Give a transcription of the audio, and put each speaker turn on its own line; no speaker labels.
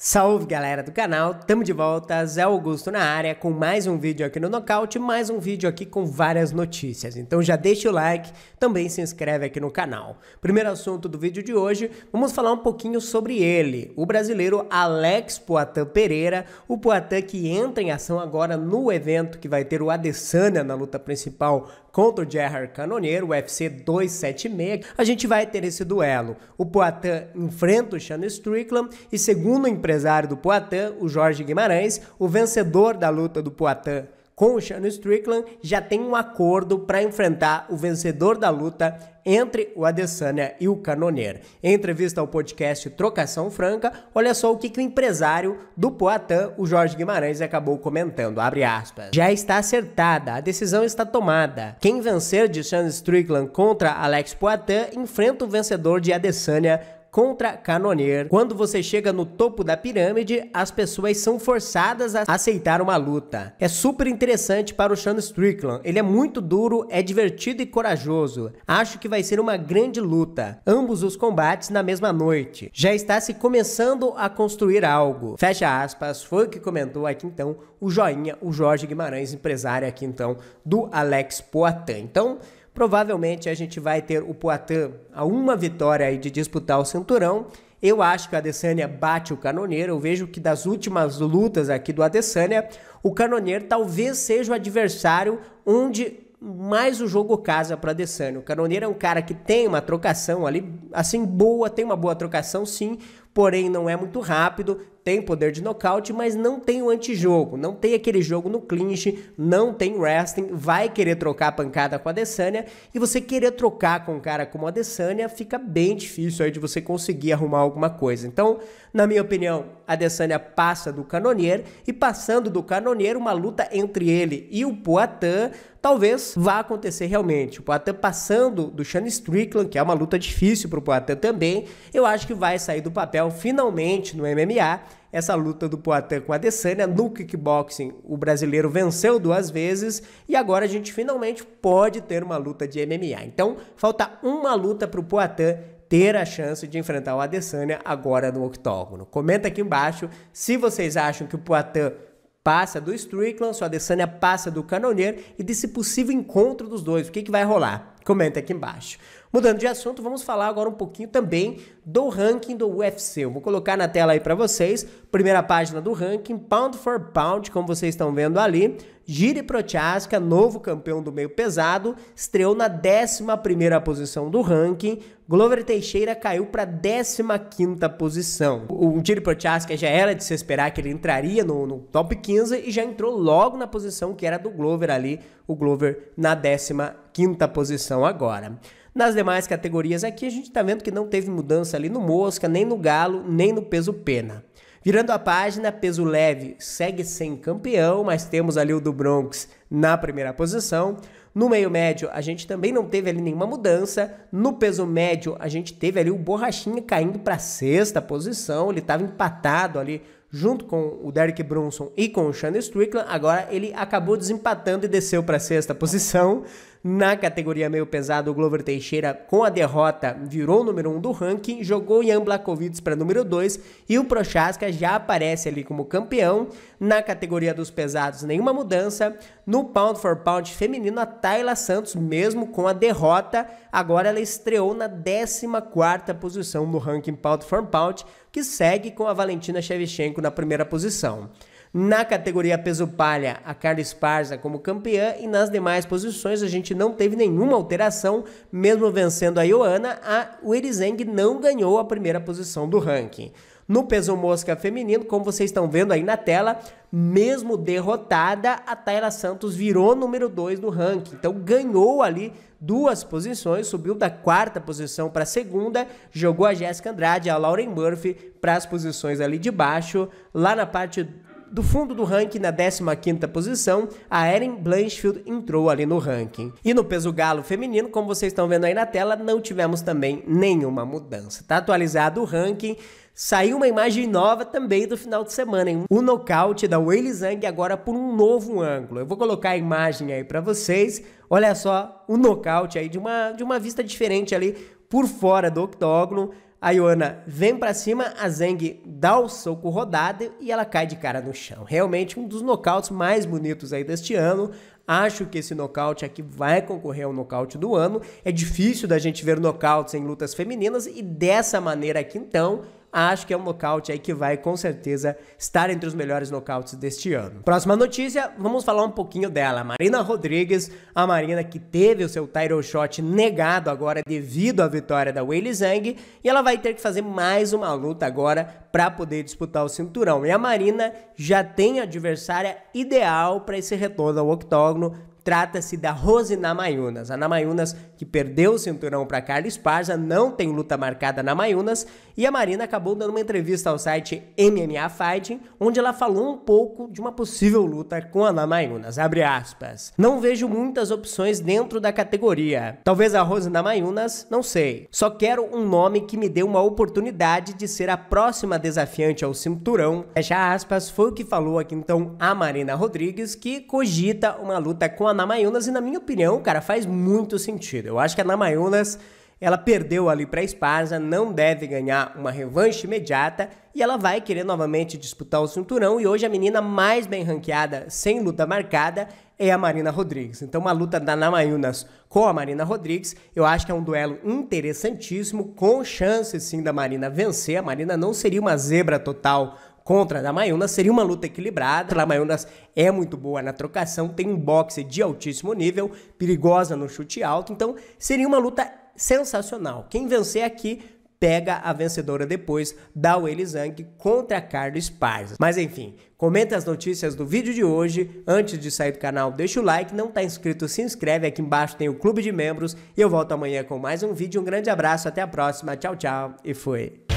Salve galera do canal, tamo de volta, Zé Augusto na área com mais um vídeo aqui no Nocaute, mais um vídeo aqui com várias notícias, então já deixa o like, também se inscreve aqui no canal. Primeiro assunto do vídeo de hoje, vamos falar um pouquinho sobre ele, o brasileiro Alex Poitin Pereira, o Poitin que entra em ação agora no evento que vai ter o Adesanya na luta principal contra o Gerard Canoneiro UFC 276. A gente vai ter esse duelo. O Poitin enfrenta o Sean Strickland e segundo o empresário do Poitin, o Jorge Guimarães, o vencedor da luta do Poitin com o Sean Strickland já tem um acordo para enfrentar o vencedor da luta entre o Adesanya e o Canonier. Em entrevista ao podcast Trocação Franca, olha só o que, que o empresário do Poatan, o Jorge Guimarães, acabou comentando, Já está acertada, a decisão está tomada. Quem vencer de Sean Strickland contra Alex Poatan enfrenta o vencedor de Adesanya contra Canonier. Quando você chega no topo da pirâmide, as pessoas são forçadas a aceitar uma luta. É super interessante para o Sean Strickland. Ele é muito duro, é divertido e corajoso. Acho que vai ser uma grande luta. Ambos os combates na mesma noite. Já está se começando a construir algo. Fecha aspas, foi o que comentou aqui então o joinha, o Jorge Guimarães, empresário aqui então do Alex Poatan. Então, Provavelmente a gente vai ter o Poitin a uma vitória aí de disputar o cinturão. Eu acho que o Adesanya bate o Canoneiro. Eu vejo que das últimas lutas aqui do Adesanya, o Canoneiro talvez seja o adversário onde mais o jogo casa para Adesanya. O Canoneiro é um cara que tem uma trocação ali, assim, boa, tem uma boa trocação sim, porém não é muito rápido, tem poder de nocaute, mas não tem o antijogo, não tem aquele jogo no clinch, não tem wrestling, vai querer trocar a pancada com a Adesanya e você querer trocar com um cara como a Adesanya fica bem difícil aí de você conseguir arrumar alguma coisa. Então, na minha opinião, a Adesanya passa do Canonier e passando do Canonier, uma luta entre ele e o Poatan talvez vá acontecer realmente. O Poatan passando do Sean Strickland, que é uma luta difícil para o Poatan também, eu acho que vai sair do papel finalmente no MMA. Essa luta do Poatan com a Adesanya no kickboxing, o brasileiro venceu duas vezes e agora a gente finalmente pode ter uma luta de MMA. Então, falta uma luta para o Poatan ter a chance de enfrentar o Adesanya agora no octógono. Comenta aqui embaixo se vocês acham que o Poatan passa do Strickland, só o Adesanya passa do Canonier e desse possível encontro dos dois. O que, que vai rolar? Comenta aqui embaixo. Mudando de assunto, vamos falar agora um pouquinho também do ranking do UFC. Eu vou colocar na tela aí para vocês, primeira página do ranking, pound for pound, como vocês estão vendo ali. Giri Prochaska, novo campeão do meio pesado, estreou na 11ª posição do ranking. Glover Teixeira caiu para a 15ª posição. O Giri Prochaska já era de se esperar que ele entraria no, no, top 15 e já entrou logo na posição que era do Glover ali, o Glover na 15ª posição agora. Nas demais categorias aqui a gente está vendo que não teve mudança ali no Mosca, nem no Galo, nem no Peso Pena. Virando a página, peso leve segue sem campeão, mas temos ali o do Bronx na primeira posição. No meio médio, a gente também não teve ali nenhuma mudança. No peso médio, a gente teve ali o Borrachinha caindo para sexta posição. Ele estava empatado ali junto com o Derek Brunson e com o Sean Strickland. Agora ele acabou desempatando e desceu para sexta posição na categoria meio pesado. O Glover Teixeira, com a derrota, virou o número 1 um do ranking, jogou Ian Blakovic para número 2 e o Prochaska já aparece ali como campeão. Na categoria dos pesados, nenhuma mudança. No pound for pound feminino, a Tayla Santos, mesmo com a derrota, agora ela estreou na 14 posição no ranking pound for pound, que segue com a Valentina Shevchenko na primeira posição. Na categoria peso palha, a Carla Esparza como campeã e nas demais posições a gente não teve nenhuma alteração, mesmo vencendo a Ioana, a Werizeng não ganhou a primeira posição do ranking. No peso mosca feminino, como vocês estão vendo aí na tela, mesmo derrotada, a Tayla Santos virou número 2 do ranking. Então ganhou ali duas posições, subiu da quarta posição para a segunda, jogou a Jéssica Andrade, a Lauren Murphy para as posições ali de baixo. Lá na parte do fundo do ranking, na 15ª posição, a Erin Blanchfield entrou ali no ranking. E no peso galo feminino, como vocês estão vendo aí na tela, não tivemos também nenhuma mudança. Tá atualizado o ranking, Saiu uma imagem nova também do final de semana, hein? O nocaute da Weili Zhang agora por um novo ângulo. Eu vou colocar a imagem aí para vocês. Olha só o nocaute aí de uma, de uma vista diferente ali por fora do octógono. A Ioana vem para cima, a Zeng dá o soco rodado e ela cai de cara no chão. Realmente um dos nocautes mais bonitos aí deste ano. Acho que esse nocaute aqui vai concorrer ao nocaute do ano. É difícil da gente ver nocautes em lutas femininas e dessa maneira aqui então acho que é um nocaute aí que vai com certeza estar entre os melhores nocautes deste ano. Próxima notícia, vamos falar um pouquinho dela. Marina Rodrigues, a Marina que teve o seu title shot negado agora devido à vitória da Weili Zhang, e ela vai ter que fazer mais uma luta agora para poder disputar o cinturão. E a Marina já tem a adversária ideal para esse retorno ao octógono, Trata-se da Rose Namayunas. A Namayunas que perdeu o cinturão para Carla Esparza, não tem luta marcada na Mayunas E a Marina acabou dando uma entrevista ao site MMA Fighting, onde ela falou um pouco de uma possível luta com a Namayunas. Abre aspas. Não vejo muitas opções dentro da categoria. Talvez a Rose Namayunas, não sei. Só quero um nome que me dê uma oportunidade de ser a próxima desafiante ao cinturão. Fecha aspas, foi o que falou aqui então a Marina Rodrigues, que cogita uma luta com a Namayunas e na minha opinião, cara, faz muito sentido. Eu acho que a Namayunas ela perdeu ali para a Esparza, não deve ganhar uma revanche imediata e ela vai querer novamente disputar o cinturão. E hoje a menina mais bem ranqueada, sem luta marcada, é a Marina Rodrigues. Então, uma luta da Namayunas com a Marina Rodrigues, eu acho que é um duelo interessantíssimo, com chance sim da Marina vencer. A Marina não seria uma zebra total contra a da seria uma luta equilibrada. A Mayuna é muito boa na trocação, tem um boxe de altíssimo nível, perigosa no chute alto, então seria uma luta sensacional. Quem vencer aqui pega a vencedora depois da Welizang contra a Carlos Esparza. Mas enfim, comenta as notícias do vídeo de hoje. Antes de sair do canal, deixa o like. Não está inscrito, se inscreve. Aqui embaixo tem o clube de membros. E eu volto amanhã com mais um vídeo. Um grande abraço, até a próxima. Tchau, tchau e fui.